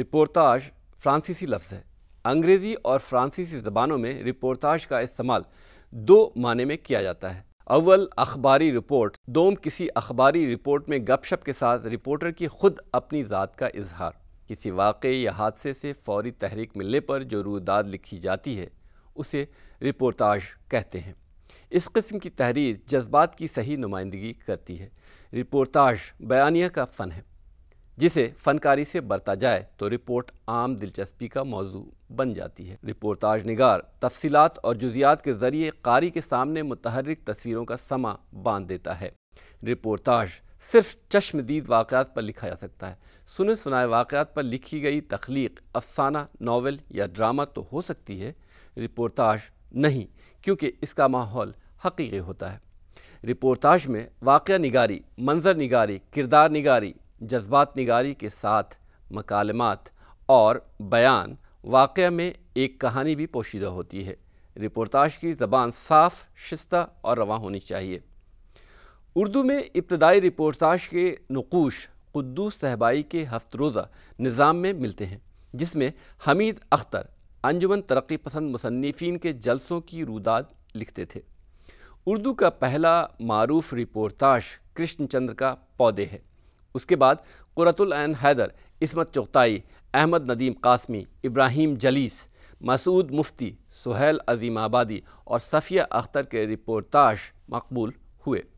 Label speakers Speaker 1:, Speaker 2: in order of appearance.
Speaker 1: رپورتاج فرانسیسی لفظ ہے انگریزی اور فرانسیسی زبانوں میں رپورتاج کا استعمال دو معنی میں کیا جاتا ہے اول اخباری رپورٹ دوم کسی اخباری رپورٹ میں گپ شپ کے ساتھ رپورٹر کی خود اپنی ذات کا اظہار کسی واقعے یا حادثے سے فوری تحریک ملنے پر جو روداد لکھی جاتی ہے اسے رپورتاج کہتے ہیں اس قسم کی تحریر جذبات کی صحیح نمائندگی کرتی ہے رپورتاج بیانیہ کا فن ہے جسے فنکاری سے برتا جائے تو رپورٹ عام دلچسپی کا موضوع بن جاتی ہے رپورتاش نگار تفصیلات اور جزیات کے ذریعے قاری کے سامنے متحرک تصویروں کا سما باندھ دیتا ہے رپورتاش صرف چشم دید واقعات پر لکھا جا سکتا ہے سنے سنائے واقعات پر لکھی گئی تخلیق افسانہ ناول یا ڈرامہ تو ہو سکتی ہے رپورتاش نہیں کیونکہ اس کا ماحول حقیقی ہوتا ہے رپورتاش میں واقعہ نگاری منظر نگاری کردار نگاری جذبات نگاری کے ساتھ مکالمات اور بیان واقعہ میں ایک کہانی بھی پوشیدہ ہوتی ہے رپورتاش کی زبان صاف شستہ اور رواں ہونی چاہیے اردو میں ابتدائی رپوتاش کے نقوش قدوس صہبائی کے ہفت روزہ نظام میں ملتے ہیں جس میں حمید اختر انجمن ترقی پسند مصنفین کے جلسوں کی روداد لکھتے تھے اردو کا پہلا معروف رپوتاش کرشن چندر کا پودے ہے اس کے بعد قرۃ العین حیدر عصمت چغتائی احمد ندیم قاسمی ابراہیم جلیس مسعود مفتی سہیل عظیم آبادی اور صفیہ اختر کے رپورٹاش مقبول ہوئے